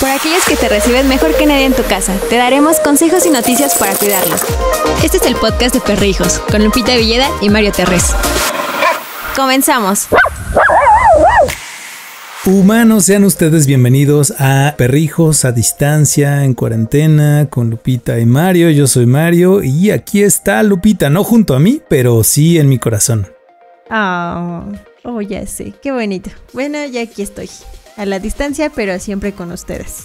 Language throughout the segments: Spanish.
por aquellos que te reciben mejor que nadie en tu casa. Te daremos consejos y noticias para cuidarlos. Este es el podcast de Perrijos, con Lupita Villeda y Mario Terrés. Comenzamos. Humanos, sean ustedes bienvenidos a Perrijos a Distancia, en cuarentena, con Lupita y Mario. Yo soy Mario y aquí está Lupita, no junto a mí, pero sí en mi corazón. Oh, oh ya sé, qué bonito. Bueno, ya aquí estoy a la distancia, pero siempre con ustedes.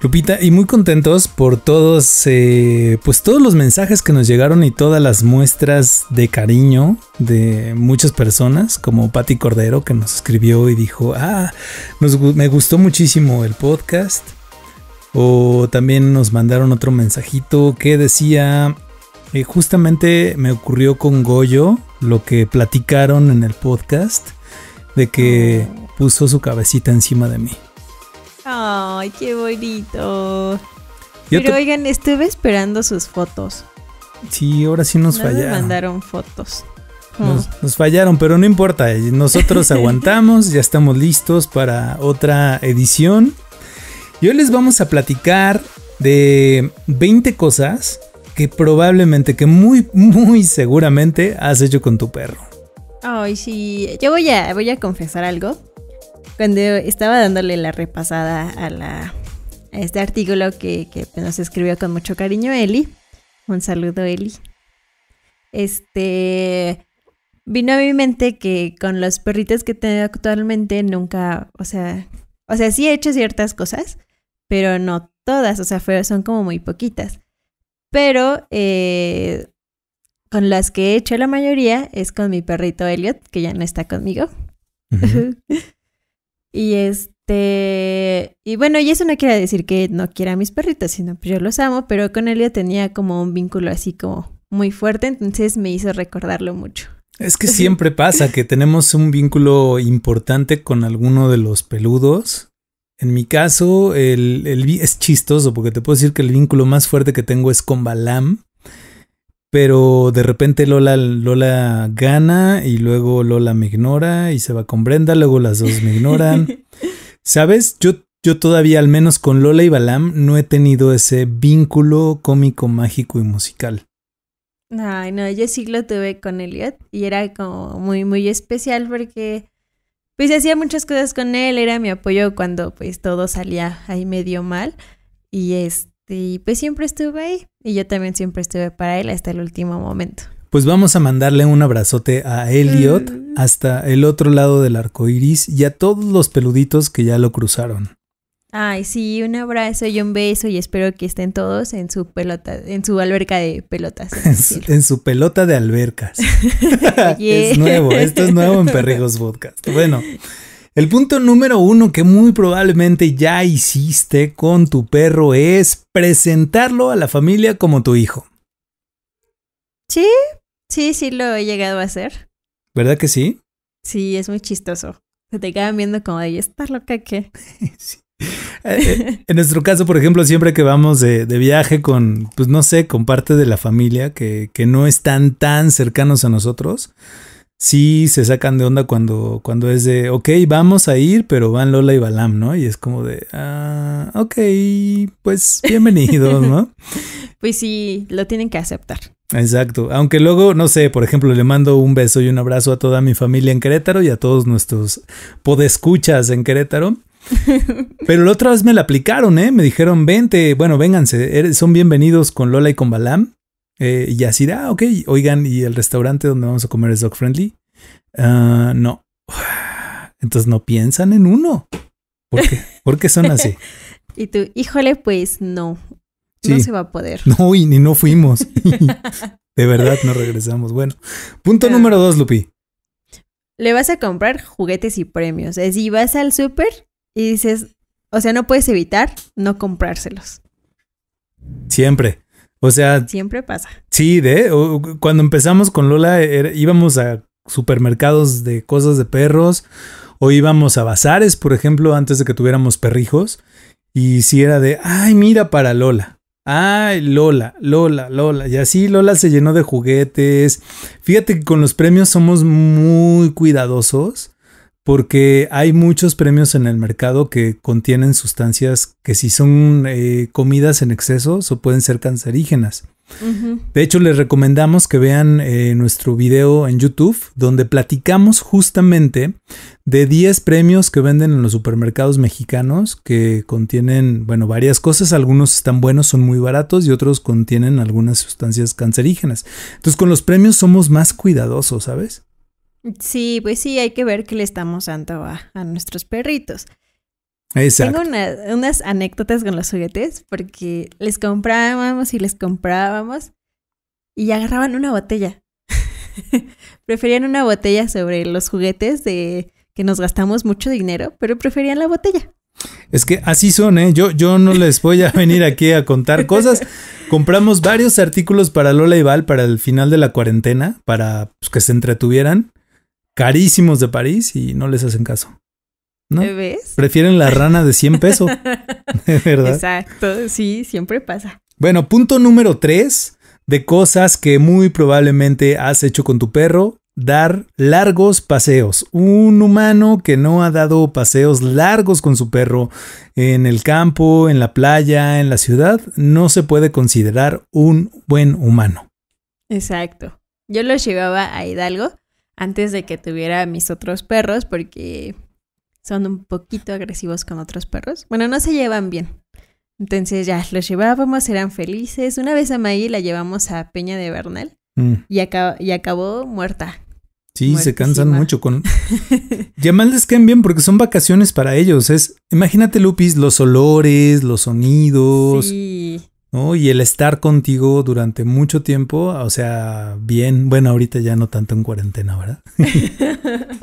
Lupita, y muy contentos por todos, eh, pues todos los mensajes que nos llegaron y todas las muestras de cariño de muchas personas, como Patti Cordero, que nos escribió y dijo, ah, me gustó muchísimo el podcast. O también nos mandaron otro mensajito que decía, eh, justamente me ocurrió con Goyo lo que platicaron en el podcast, de que... Oh puso su cabecita encima de mí. Ay, qué bonito. Pero oigan, estuve esperando sus fotos. Sí, ahora sí nos fallaron. Nos mandaron fotos. Nos, fallaron, pero no importa. Eh, nosotros aguantamos, ya estamos listos para otra edición. Y hoy les vamos a platicar de 20 cosas que probablemente, que muy, muy seguramente has hecho con tu perro. Ay, sí. Yo voy a, voy a confesar algo cuando estaba dándole la repasada a, la, este artículo que, pues, nos escribió con mucho cariño Eli, un saludo Eli, este, vino a mi mente que con los perritos que tengo actualmente nunca, o sea, o sea, sí he hecho ciertas cosas, pero no todas, o sea, son como muy poquitas. Pero eh, con las que he hecho la mayoría es con mi perrito Elliot, que ya no está conmigo. Y este, y bueno, y eso no quiere decir que no quiera a mis perritos, sino que pues, yo los amo, pero con ya tenía como un vínculo así como muy fuerte, entonces me hizo recordarlo mucho. Es que siempre pasa que tenemos un vínculo importante con alguno de los peludos. En mi caso, el, es chistoso porque te puedo decir que el vínculo más fuerte que tengo es con Balam, pero de repente Lola, Lola gana y luego Lola me ignora y se va con Brenda, luego las dos me ignoran. ¿Sabes? Yo, yo todavía, al menos con Lola y Balam, no he tenido ese vínculo cómico, mágico y musical. Ay, no, yo sí lo tuve con Elliot y era como muy, muy especial porque pues hacía muchas cosas con él, era mi apoyo cuando pues todo salía ahí medio mal y es... Este, y pues siempre estuve ahí y yo también siempre estuve para él hasta el último momento. Pues vamos a mandarle un abrazote a Elliot mm. hasta el otro lado del arco iris y a todos los peluditos que ya lo cruzaron. Ay, sí, un abrazo y un beso y espero que estén todos en su pelota, en su alberca de pelotas. En su, pelota de albercas. Es nuevo, esto es nuevo en Perrijos Podcast. Bueno, el punto número uno que muy probablemente ya hiciste con tu perro es presentarlo a la familia como tu hijo. Sí, sí, sí lo he llegado a hacer. ¿Verdad que sí? Sí, es muy chistoso. Se te quedan viendo como de, estar loca que eh, eh, En nuestro caso, por ejemplo, siempre que vamos de, viaje con, pues no sé, con parte de la familia que no están tan cercanos a nosotros, sí se sacan de onda cuando, cuando es de, ok, vamos a ir, pero van Lola y Balam, ¿no? Y es como de, ah, ok, pues bienvenidos, ¿no? pues sí, lo tienen que aceptar. Exacto, aunque luego, no sé, por ejemplo, le mando un beso y un abrazo a toda mi familia en Querétaro y a todos nuestros podescuchas en Querétaro. Pero la otra vez me la aplicaron, ¿eh? Me dijeron, vente, bueno, vénganse, son bienvenidos con Lola y con Balam. Eh, y así, ah, ok, oigan, ¿y el restaurante donde vamos a comer es dog friendly? Ah, no. Entonces no piensan en uno. ¿Por qué, ¿Por son así? y tú, híjole, pues no. No se va a poder. No, y ni no fuimos. de verdad, no regresamos. Bueno, punto ah. número dos, Lupi. Le vas a comprar juguetes y premios. Es decir vas al súper y dices, o sea, no puedes evitar no comprárselos. Siempre. O sea. Siempre pasa. Sí, de. Cuando empezamos con Lola, íbamos a supermercados de cosas de perros o íbamos a bazares, por ejemplo, antes de que tuviéramos perrijos. Y si era de, ay, mira para Lola. Ay, Lola, Lola, Lola. Y así Lola se llenó de juguetes. Fíjate que con los premios somos muy cuidadosos porque hay muchos premios en el mercado que contienen sustancias que si son eh, comidas en exceso pueden ser cancerígenas. De hecho, les recomendamos que vean eh, nuestro video en YouTube donde platicamos justamente de 10 premios que venden en los supermercados mexicanos que contienen, bueno, varias cosas. Algunos están buenos, son muy baratos y otros contienen algunas sustancias cancerígenas. Entonces, con los premios somos más cuidadosos, ¿sabes? Sí, pues sí, hay que ver qué le estamos dando a, nuestros perritos. Exacto. Tengo unas anécdotas con los juguetes porque les comprábamos y les comprábamos y agarraban una botella. preferían una botella sobre los juguetes de que nos gastamos mucho dinero, pero preferían la botella. Es que así son, ¿eh? Yo, yo no les voy a venir aquí a contar cosas. Compramos varios artículos para Lola y Val para el final de la cuarentena, para pues, que se entretuvieran carísimos de París y no les hacen caso. ¿No? ¿Ves? Prefieren la rana de 100 pesos. ¿Verdad? Exacto, sí, siempre pasa. Bueno, punto número 3 de cosas que muy probablemente has hecho con tu perro, dar largos paseos. Un humano que no ha dado paseos largos con su perro en el campo, en la playa, en la ciudad, no se puede considerar un buen humano. Exacto. Yo lo llevaba a Hidalgo antes de que tuviera mis otros perros porque son un poquito agresivos con otros perros. Bueno, no se llevan bien. Entonces ya los llevábamos, eran felices. Una vez a Maggie la llevamos a Peña de Bernal mm. y, acabó muerta. Sí, se cansan mucho con. ya más les caen bien porque son vacaciones para ellos. Es, imagínate, Lupis, los olores, los sonidos. Sí. ¿no? Y el estar contigo durante mucho tiempo, o sea, bien, bueno, ahorita ya no tanto en cuarentena, ¿verdad?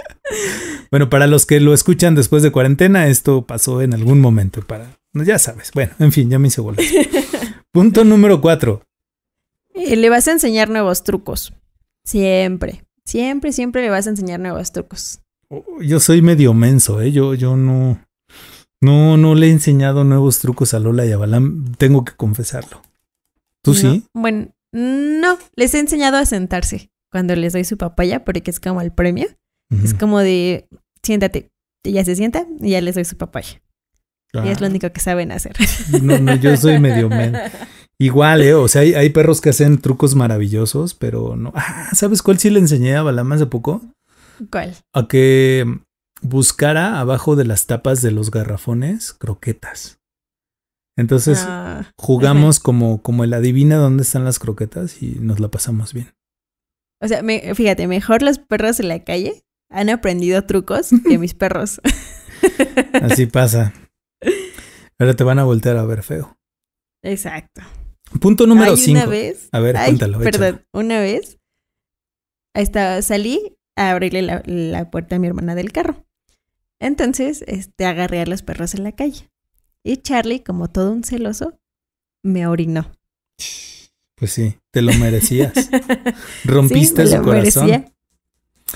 bueno, para los que lo escuchan después de cuarentena, esto pasó en algún momento, para, ya sabes, bueno, en fin, ya me hice bolas. Punto número cuatro. Eh, le vas a enseñar nuevos trucos, siempre, siempre, siempre le vas a enseñar nuevos trucos. Oh, yo soy medio menso, ¿eh? Yo, yo no... No, no le he enseñado nuevos trucos a Lola y a Balam, tengo que confesarlo. ¿Tú sí? Bueno, no, les he enseñado a sentarse cuando les doy su papaya, porque es como el premio. Es como de, siéntate, ya se sienta y ya les doy su papaya. Y es lo ah. único que saben hacer. No, no, yo soy medio men. Igual, ¿eh? O sea, hay, hay, perros que hacen trucos maravillosos, pero no. Ah, ¿sabes cuál sí le enseñé a Balam hace poco? ¿Cuál? A que buscara abajo de las tapas de los garrafones croquetas. Entonces ah. jugamos como, como el adivina dónde están las croquetas y nos la pasamos bien. O sea, fíjate, mejor los perros en la calle han aprendido trucos que mis perros. Así pasa. Ahora te van a voltear a ver feo. Exacto. Punto número 5. Una vez. A ver, cuéntalo. Perdón, una vez. salí a abrirle la puerta a mi hermana del carro. Entonces, este, agarré a los perros en la calle. Y Charlie, como todo un celoso, me orinó. Pues sí, te lo merecías. Rompiste sí, su corazón. Merecía.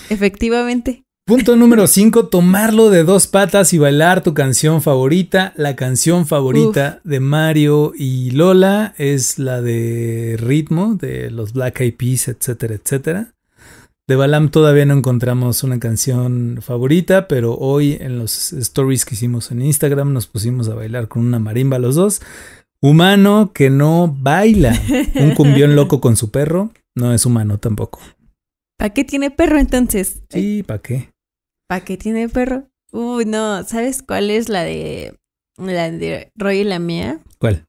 Efectivamente. Punto número 5, tomarlo de dos patas y bailar tu canción favorita. La canción favorita de Mario y Lola es la de ritmo de los Black Eyed Peas, etcétera, etcétera. De Balam todavía no encontramos una canción favorita, pero hoy en los stories que hicimos en Instagram nos pusimos a bailar con una marimba los dos. Humano que no baila. Un cumbión loco con su perro no es humano tampoco. ¿Para qué tiene perro entonces? Sí, ¿para qué? ¿Para qué tiene perro? Uy, no, ¿sabes cuál es la de la de Roy y la mía? ¿Cuál?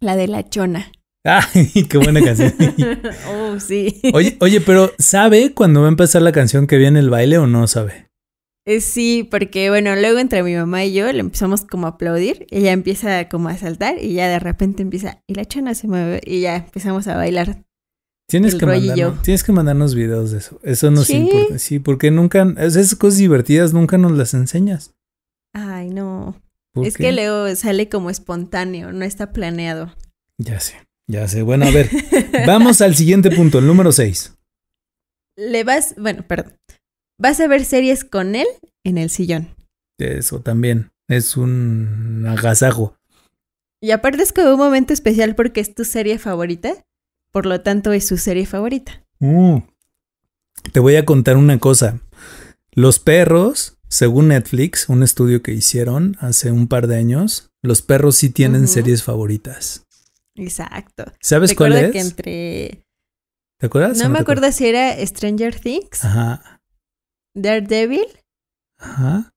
La de la chona. ¡Ay, qué buena canción! oh, sí. Oye, oye, pero ¿sabe cuando va a empezar la canción que viene el baile o no sabe? Eh, sí, porque bueno, luego entre mi mamá y yo le empezamos como a aplaudir, ella empieza como a saltar y ya de repente empieza, y la chana se mueve y ya empezamos a bailar. Tienes, que mandarnos, videos de eso, eso nos importa, sí, porque nunca, esas cosas divertidas nunca nos las enseñas. Ay, no. Es que luego sale como espontáneo, no está planeado. Ya sé. Ya sé, bueno, a ver, vamos al siguiente punto, el número 6. Le vas, bueno, perdón. Vas a ver series con él en el sillón. Eso también, es un agasajo. Y aparte es hubo un momento especial porque es tu serie favorita, por lo tanto es su serie favorita. Uh, te voy a contar una cosa. Los perros, según Netflix, un estudio que hicieron hace un par de años, los perros sí tienen series favoritas. Exacto. ¿Sabes cuál es? entre... ¿Te acuerdas? No me acuerdo? si era Stranger Things. Ajá. Daredevil. Ajá.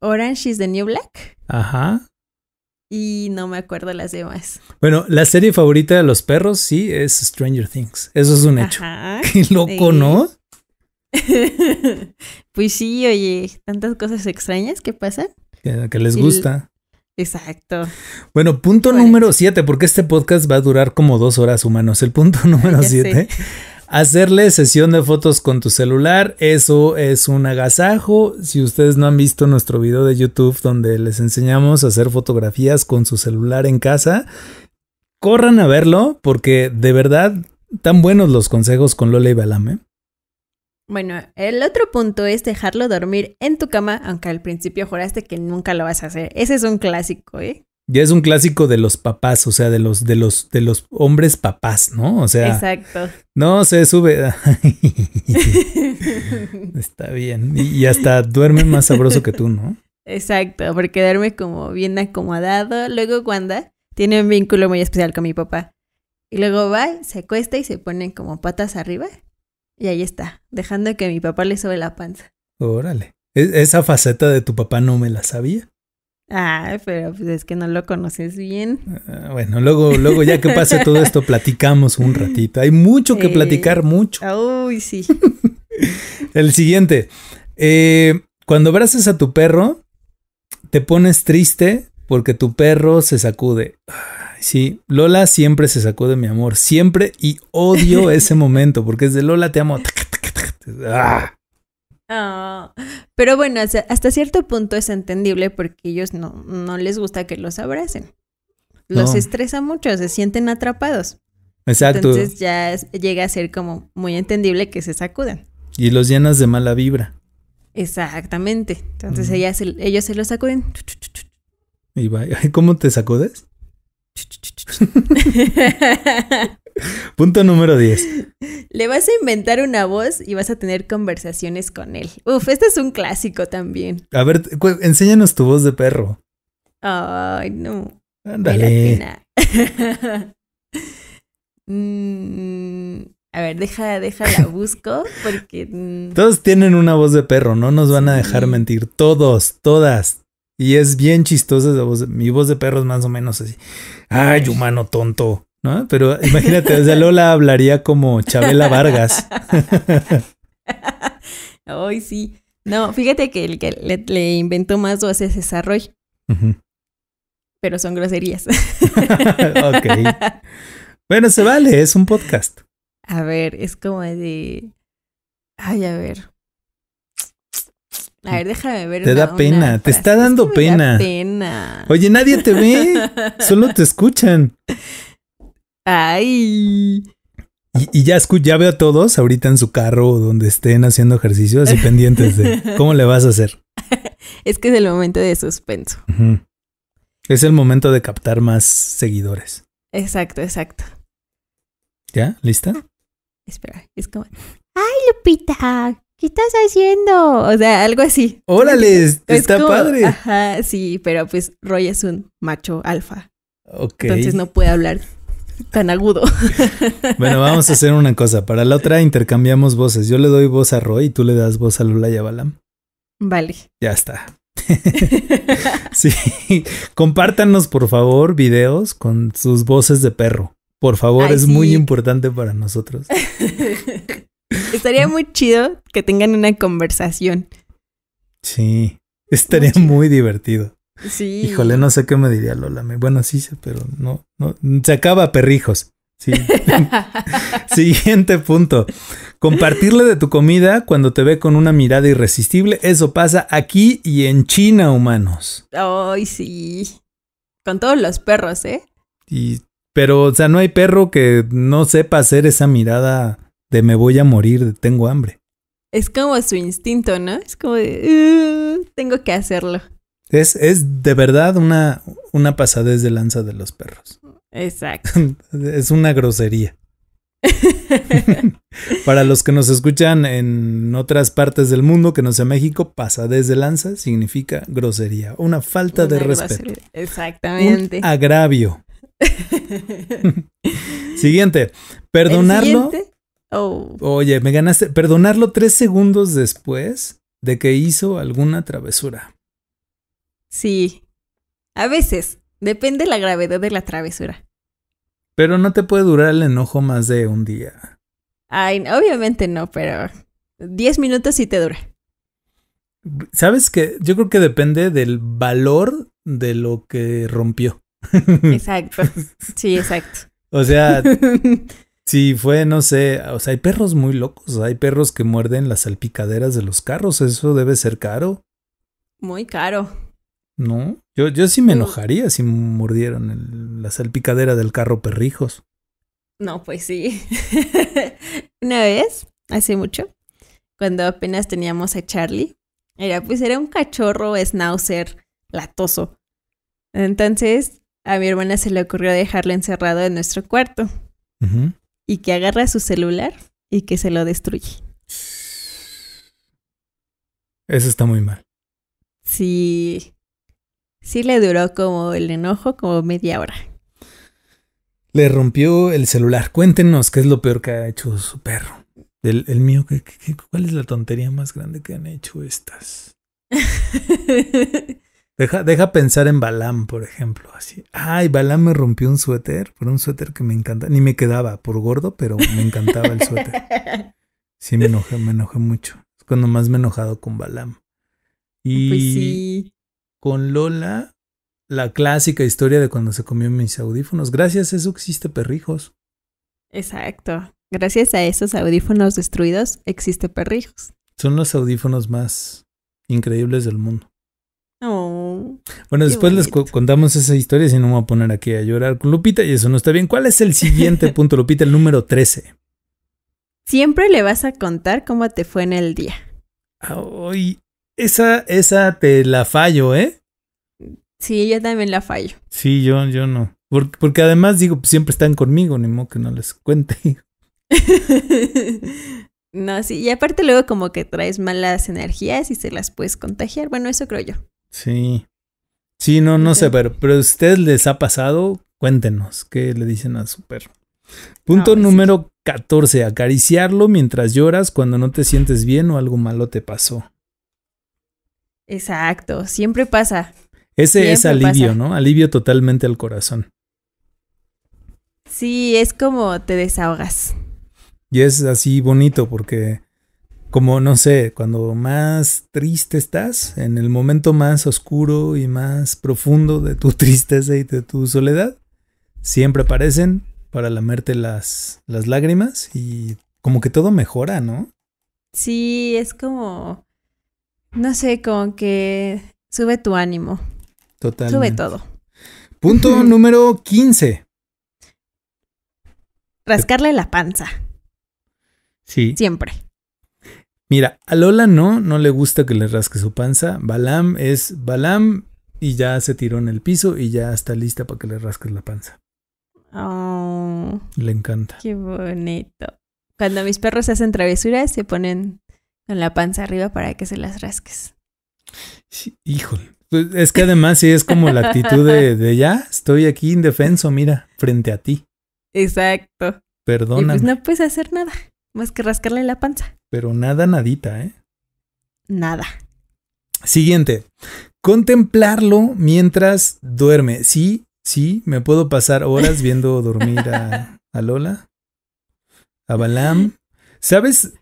Orange is the New Black. Ajá. Y no me acuerdo las demás. Bueno, la serie favorita de los perros sí es Stranger Things. Eso es un hecho. Ajá, Qué loco, ¿no? pues sí, oye, tantas cosas extrañas que pasan. Que, les gusta. Exacto. Bueno, punto número siete, porque este podcast va a durar como dos horas humanos. El punto número siete. Hacerle sesión de fotos con tu celular, eso es un agasajo. Si ustedes no han visto nuestro video de YouTube donde les enseñamos a hacer fotografías con su celular en casa, corran a verlo porque de verdad tan buenos los consejos con Lola y Balame. Bueno, el otro punto es dejarlo dormir en tu cama, aunque al principio juraste que nunca lo vas a hacer. Ese es un clásico, ¿eh? Ya es un clásico de los papás, o sea, de los, de los, de los hombres papás, ¿no? O sea. Exacto. No se sube. Está bien. Y hasta duerme más sabroso que tú, ¿no? Exacto, porque duerme como bien acomodado. Luego Wanda tiene un vínculo muy especial con mi papá. Y luego va, se acuesta y se pone como patas arriba y ahí está, dejando que mi papá le sube la panza. Órale. E, esa faceta de tu papá no me la sabía. Ah, pero pues es que no lo conoces bien. Ah, bueno, luego, luego ya que pase todo esto, platicamos un ratito. Hay mucho que platicar, mucho. Uy, sí. El siguiente. Eh, cuando abrazas a tu perro, te pones triste porque tu perro se sacude. Ah, Sí, Lola siempre se sacó de mi amor, siempre y odio ese momento porque es de Lola te amo. ¡Ah! pero bueno, hasta, cierto punto es entendible porque ellos no, no les gusta que los abracen. Los estresa mucho, se sienten atrapados. Exacto. Entonces ya llega a ser como muy entendible que se sacudan. Y los llenas de mala vibra. Exactamente. Entonces ellos se los sacuden. ¿Y ¿Cómo te sacudes? Punto número 10. Le vas a inventar una voz y vas a tener conversaciones con él. Uf, este es un clásico también. A ver, enséñanos tu voz de perro. Ay, no. Ándale. Mm, a ver, deja, deja busco porque... Mm, Todos tienen una voz de perro, no nos van a dejar mentir. Todos, todas, y es bien chistosa esa voz. Mi voz de perro es más o menos así. Ay, humano tonto. ¿No? Pero imagínate, desde Lola hablaría como Chabela Vargas. Ay, sí. No, fíjate que el que le, inventó más voz es ese Roy. Pero son groserías. ok. Bueno, se vale, es un podcast. A ver, es como de. Ay, a ver. A ver, déjame ver. Te da pena, te está dando pena. Oye, nadie te ve, solo te escuchan. Ay. Y, ya, escu ya veo a todos ahorita en su carro o donde estén haciendo ejercicios así pendientes de cómo le vas a hacer. es que es el momento de suspenso. Es el momento de captar más seguidores. Exacto, exacto. ¿Ya? ¿Lista? Espera, es como. ¡Ay, Lupita! ¿qué estás haciendo? O sea, algo así. Órale, está padre. sí, pero pues Roy es un macho alfa. Ok. Entonces no puede hablar tan agudo. bueno, vamos a hacer una cosa. Para la otra intercambiamos voces. Yo le doy voz a Roy y tú le das voz a Lula y a Balam. Vale. Ya está. sí, compártanos por favor videos con sus voces de perro. Por favor, es muy importante para nosotros. Estaría muy chido que tengan una conversación. Sí, estaría muy, divertido. Sí. Híjole, no sé qué me diría Lola. Bueno, sí pero no, no. Se acaba perrijos. Sí. Siguiente punto. Compartirle de tu comida cuando te ve con una mirada irresistible. Eso pasa aquí y en China, humanos. Ay, sí. Con todos los perros, ¿eh? Y, pero, o sea, no hay perro que no sepa hacer esa mirada me voy a morir, tengo hambre. Es como su instinto, ¿no? Es como de, uh, tengo que hacerlo. Es, de verdad una, una pasadez de lanza de los perros. Exacto. es una grosería. Para los que nos escuchan en otras partes del mundo que no sea México, pasadez de lanza significa grosería, una falta de respeto. Exactamente. agravio. siguiente, perdonarlo. Oh. Oye, me ganaste. Perdonarlo tres segundos después de que hizo alguna travesura. Sí. A veces. Depende la gravedad de la travesura. Pero no te puede durar el enojo más de un día. Ay, obviamente no, pero Diez minutos sí te dura. ¿Sabes qué? Yo creo que depende del valor de lo que rompió. Exacto. Sí, exacto. O sea, Sí, fue, no sé, o sea, hay perros muy locos, hay perros que muerden las salpicaderas de los carros, eso debe ser caro. Muy caro. No, yo, yo sí me mm. enojaría si mordieran la salpicadera del carro perrijos. No, pues sí. Una vez, hace mucho, cuando apenas teníamos a Charlie, era pues era un cachorro schnauzer latoso. Entonces, a mi hermana se le ocurrió dejarlo encerrado en nuestro cuarto. Ajá y que agarra su celular y que se lo destruye. Eso está muy mal. Sí. Sí le duró como el enojo como media hora. Le rompió el celular. Cuéntenos qué es lo peor que ha hecho su perro. El, mío, ¿cuál es la tontería más grande que han hecho estas? Deja, pensar en Balam, por ejemplo. Así. Ay, Balam me rompió un suéter, por un suéter que me encanta. Ni me quedaba por gordo, pero me encantaba el suéter. Sí, me enojé, me enojé mucho. Es cuando más me he enojado con Balam. Y pues con Lola, la clásica historia de cuando se comió mis audífonos. Gracias a eso existe perrijos. Exacto. Gracias a esos audífonos destruidos existe perrijos. Son los audífonos más increíbles del mundo. Bueno, después les contamos esa historia, si no me voy a poner aquí a llorar con Lupita y eso no está bien. ¿Cuál es el siguiente punto, Lupita? El número 13. Siempre le vas a contar cómo te fue en el día. Ay, esa, esa te la fallo, ¿eh? Sí, yo también la fallo. Sí, yo, yo no. Porque, porque además digo, pues, siempre están conmigo, ni modo que no les cuente. no, sí, y aparte luego como que traes malas energías y se las puedes contagiar. Bueno, eso creo yo. Sí. Sí, no, no sé, pero, pero a ustedes les ha pasado, cuéntenos qué le dicen a su perro. Punto número 14. Acariciarlo mientras lloras cuando no te sientes bien o algo malo te pasó. Exacto, siempre pasa. Ese es alivio, ¿no? Alivio totalmente al corazón. Sí, es como te desahogas. Y es así bonito porque como no sé, cuando más triste estás, en el momento más oscuro y más profundo de tu tristeza y de tu soledad, siempre aparecen para lamerte las, las lágrimas y como que todo mejora, ¿no? Sí, es como, no sé, como que sube tu ánimo. Total. Sube todo. Punto número 15. Rascarle la panza. Sí. Siempre. Mira, a Lola no, no le gusta que le rasque su panza. Balam es Balam y ya se tiró en el piso y ya está lista para que le rasques la panza. Oh. le encanta. Qué bonito. Cuando mis perros hacen travesuras, se ponen con la panza arriba para que se las rasques. Sí, híjole. Pues, es que además sí es como la actitud de, ya, estoy aquí indefenso, mira, frente a ti. Exacto. Perdona. Pues no puedes hacer nada más que rascarle la panza pero nada nadita, ¿eh? Nada. Siguiente. Contemplarlo mientras duerme. Sí, sí, me puedo pasar horas viendo dormir a, Lola, a Balam. ¿Sabes?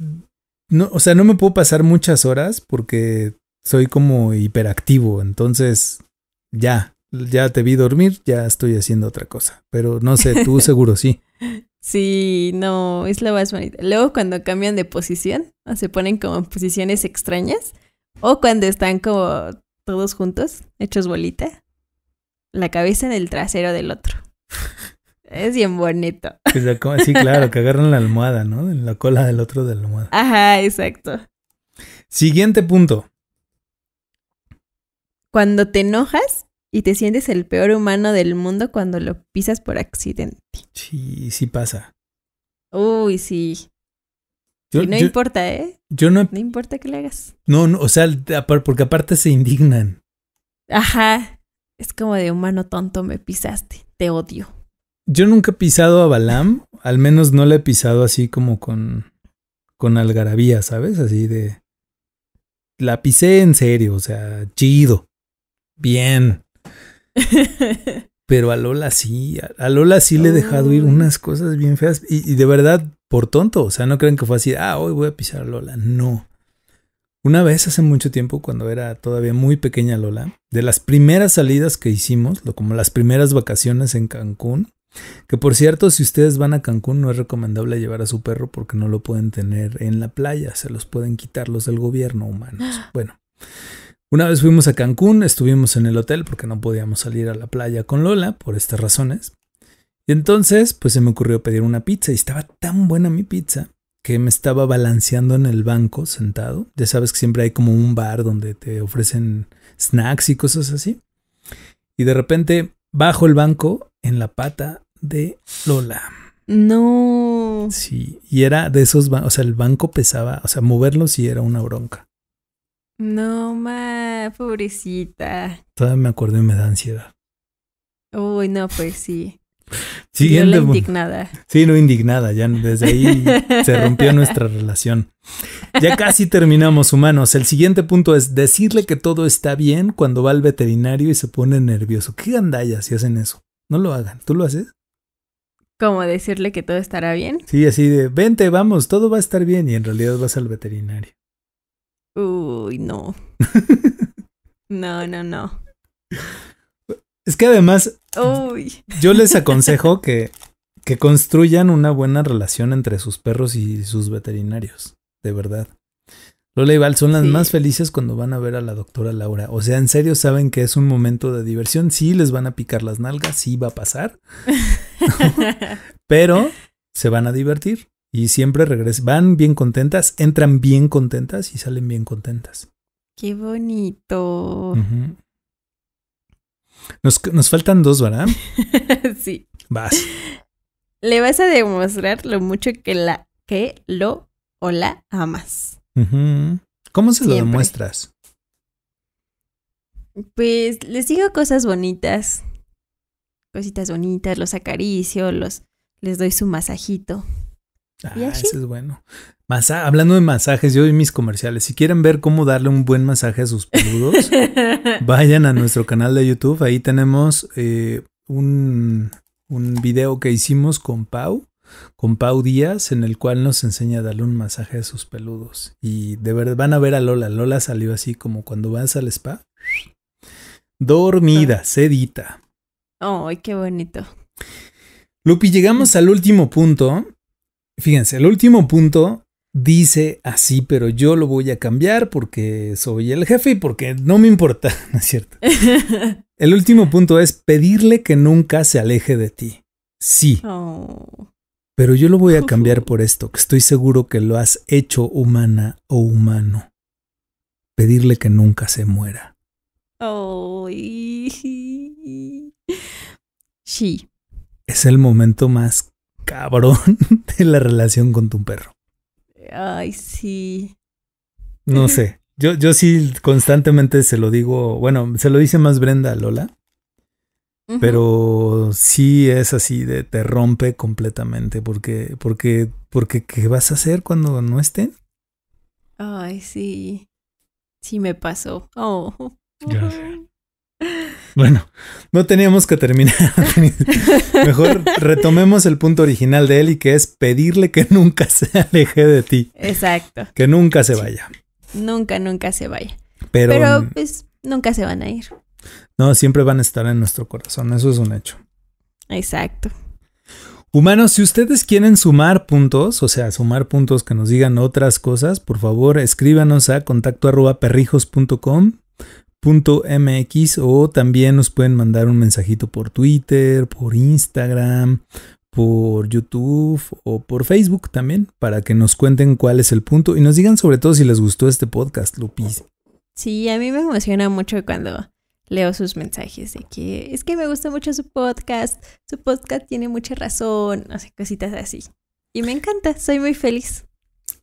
No, o sea, no me puedo pasar muchas horas porque soy como hiperactivo, entonces ya, ya te vi dormir, ya estoy haciendo otra cosa, pero no sé, tú seguro sí. Sí, no, es la más bonita. Luego cuando cambian de posición, se ponen como en posiciones extrañas, o cuando están como todos juntos, hechos bolita, la cabeza en el trasero del otro. Es bien bonito. Sí, claro, que agarran la almohada, ¿no? En la cola del otro de la almohada. Ajá, exacto. Siguiente punto. Cuando te enojas, y te sientes el peor humano del mundo cuando lo pisas por accidente. Sí, sí pasa. Uy, sí. y no importa, ¿eh? Yo no. No importa que le hagas. No, no, o sea, porque aparte se indignan. Ajá. Es como de humano tonto, me pisaste. Te odio. Yo nunca he pisado a Balam, al menos no le he pisado así como con, con algarabía, ¿sabes? Así de... La pisé en serio, o sea, chido, bien. Pero a Lola sí, a Lola sí le he dejado ir unas cosas bien feas. Y, de verdad, por tonto. O sea, no creen que fue así, ah, hoy voy a pisar a Lola. No. Una vez hace mucho tiempo, cuando era todavía muy pequeña Lola, de las primeras salidas que hicimos, como las primeras vacaciones en Cancún, que por cierto, si ustedes van a Cancún, no es recomendable llevar a su perro porque no lo pueden tener en la playa, se los pueden quitar los del gobierno humano. Bueno. Una vez fuimos a Cancún, estuvimos en el hotel porque no podíamos salir a la playa con Lola por estas razones. Y entonces, pues se me ocurrió pedir una pizza y estaba tan buena mi pizza que me estaba balanceando en el banco sentado. Ya sabes que siempre hay como un bar donde te ofrecen snacks y cosas así. Y de repente bajo el banco en la pata de Lola. No. Sí, y era de esos, o sea, el banco pesaba, o sea, moverlo sí era una bronca. No, ma, pobrecita. Todavía me acuerdo y me da ansiedad. Uy, no, pues sí. Siguiente. No indignada. Sí, no indignada, ya desde ahí se rompió nuestra relación. Ya casi terminamos, humanos. El siguiente punto es decirle que todo está bien cuando va al veterinario y se pone nervioso. ¿Qué gandallas si hacen eso? No lo hagan. ¿Tú lo haces? ¿Cómo decirle que todo estará bien? Sí, así de, vente, vamos, todo va a estar bien y en realidad vas al veterinario. Uy, no. no, no, no. Es que además, yo les aconsejo que, que construyan una buena relación entre sus perros y sus veterinarios, de verdad. Lola y Val son las más felices cuando van a ver a la doctora Laura. O sea, en serio saben que es un momento de diversión. Sí les van a picar las nalgas, sí va a pasar. Pero se van a divertir. Y siempre regresan, van bien contentas, entran bien contentas y salen bien contentas. Qué bonito. nos, faltan dos, ¿verdad? sí. Vas. Le vas a demostrar lo mucho que la que lo o la amas. ¿Cómo se lo demuestras? Pues les digo cosas bonitas. Cositas bonitas, los acaricio, los les doy su masajito. Ah, eso es bueno. hablando de masajes, yo vi mis comerciales, si quieren ver cómo darle un buen masaje a sus peludos, vayan a nuestro canal de YouTube. Ahí tenemos eh, un, un video que hicimos con Pau, con Pau Díaz, en el cual nos enseña a darle un masaje a sus peludos. Y de verdad van a ver a Lola. Lola salió así como cuando vas al spa. Dormida, ah. sedita. Ay, qué bonito. Lupi, llegamos al último punto Fíjense, el último punto dice así, pero yo lo voy a cambiar porque soy el jefe y porque no me importa, ¿no es cierto? el último punto es pedirle que nunca se aleje de ti. Sí. Oh. Pero yo lo voy a cambiar por esto, que estoy seguro que lo has hecho humana o humano. Pedirle que nunca se muera. Sí. Es el momento más cabrón de la relación con tu perro. Ay, sí. No sé. Yo, yo sí constantemente se lo digo, bueno, se lo dice más Brenda a Lola, pero sí es así de te rompe completamente porque, porque, porque, ¿qué vas a hacer cuando no estén? Ay, sí. Sí me pasó. Oh. Bueno, no teníamos que terminar. Mejor retomemos el punto original de él y que es pedirle que nunca se aleje de ti. Exacto. Que nunca se vaya. Nunca, nunca se vaya. Pero, pues nunca se van a ir. No, siempre van a estar en nuestro corazón, eso es un hecho. Exacto. Humanos, si ustedes quieren sumar puntos, o sea, sumar puntos que nos digan otras cosas, por favor escríbanos a contacto arroba mx o también nos pueden mandar un mensajito por Twitter, por Instagram, por YouTube o por Facebook también para que nos cuenten cuál es el punto y nos digan sobre todo si les gustó este podcast, Lupis. Sí, a mí me emociona mucho cuando leo sus mensajes de que es que me gusta mucho su podcast, su podcast tiene mucha razón, no sé, cositas así. Y me encanta, soy muy feliz.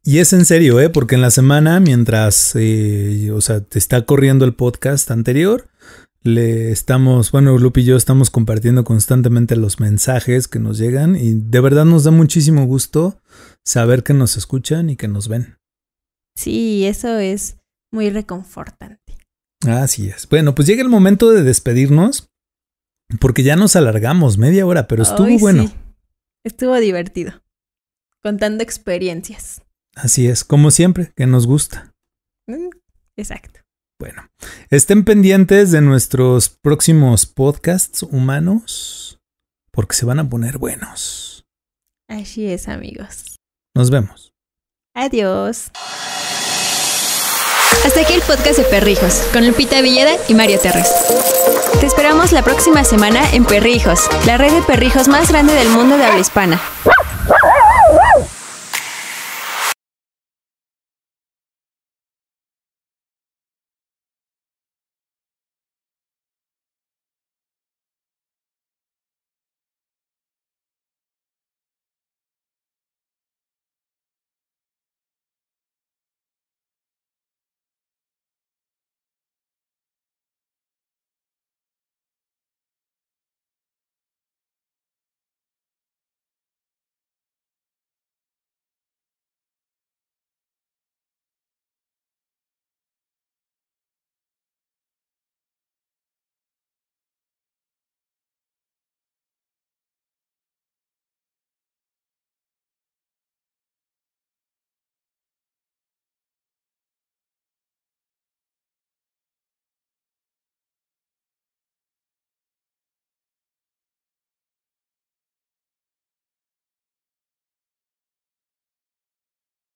Y es en serio, ¿eh? Porque en la semana, mientras, eh, o sea, te está corriendo el podcast anterior, le estamos, bueno, Lupi y yo estamos compartiendo constantemente los mensajes que nos llegan y de verdad nos da muchísimo gusto saber que nos escuchan y que nos ven. Sí, eso es muy reconfortante. Así es. Bueno, pues llega el momento de despedirnos porque ya nos alargamos media hora, pero estuvo bueno. Estuvo divertido, contando experiencias. Así es, como siempre, que nos gusta. Mm, exacto. Bueno, estén pendientes de nuestros próximos podcasts humanos porque se van a poner buenos. Así es, amigos. Nos vemos. Adiós. Hasta aquí el podcast de Perrijos con Lupita Villeda y Mario Terres. Te esperamos la próxima semana en Perrijos, la red de perrijos más grande del mundo de habla hispana.